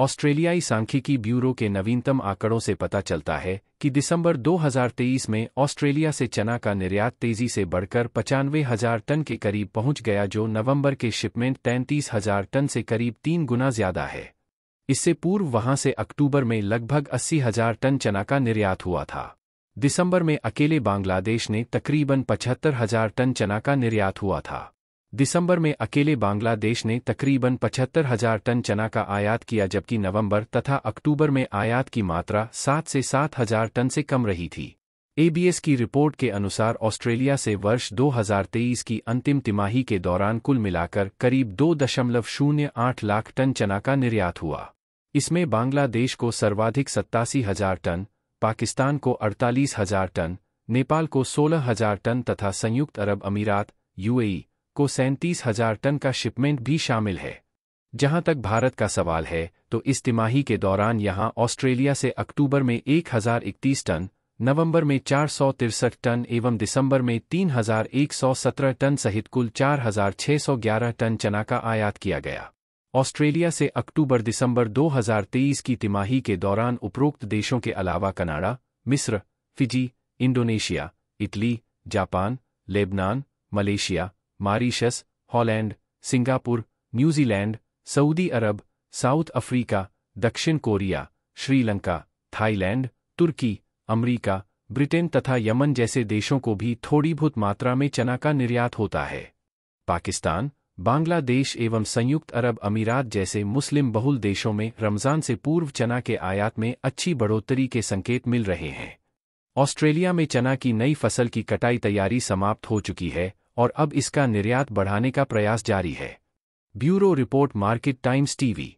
ऑस्ट्रेलियाई सांख्यिकी ब्यूरो के नवीनतम आंकड़ों से पता चलता है कि दिसंबर 2023 में ऑस्ट्रेलिया से चना का निर्यात तेजी से बढ़कर पचानवे हजार टन के करीब पहुंच गया जो नवंबर के शिपमेंट तैंतीस हजार टन से करीब तीन गुना ज्यादा है इससे पूर्व वहां से अक्टूबर में लगभग अस्सी हजार टन चना का निर्यात हुआ था दिसंबर में अकेले बांग्लादेश ने तकरीबन पचहत्तर हजार टन चना का निर्यात हुआ था दिसंबर में अकेले बांग्लादेश ने तकरीबन पचहत्तर हजार टन चना का आयात किया जबकि नवंबर तथा अक्टूबर में आयात की मात्रा सात से सात हजार टन से कम रही थी एबीएस की रिपोर्ट के अनुसार ऑस्ट्रेलिया से वर्ष 2023 की अंतिम तिमाही के दौरान कुल मिलाकर करीब दो दशमलव शून्य आठ लाख टन चना का निर्यात हुआ इसमें बांग्लादेश को सर्वाधिक सत्तासी हजार टन पाकिस्तान को अड़तालीस हजार टन नेपाल को सोलह हजार टन तथा संयुक्त अरब अमीरात यूएई को सैंतीस हजार टन का शिपमेंट भी शामिल है जहां तक भारत का सवाल है तो इस तिमाही के दौरान यहां ऑस्ट्रेलिया से अक्टूबर में इकतीस टन नवंबर में चार टन एवं दिसंबर में 3117 टन सहित कुल 4611 टन चना का आयात किया गया ऑस्ट्रेलिया से अक्टूबर दिसंबर 2023 की तिमाही के दौरान उपरोक्त देशों के अलावा कनाडा मिस्र Fiji Indonesia Italy Japan Lebanon Malaysia Mauritius Holland Singapore New Zealand Saudi Arab South Africa दक्षिण कोरिया श्रीलंका थाईलैंड तुर्की अमरीका ब्रिटेन तथा यमन जैसे देशों को भी थोड़ी बहुत मात्रा में चना का निर्यात होता है पाकिस्तान बांग्लादेश एवं संयुक्त अरब अमीरात जैसे मुस्लिम बहुल देशों में रमज़ान से पूर्व चना के आयात में अच्छी बढ़ोतरी के संकेत मिल रहे हैं ऑस्ट्रेलिया में चना की नई फसल की कटाई तैयारी समाप्त हो चुकी है और अब इसका निर्यात बढ़ाने का प्रयास जारी है bureau report market Times TV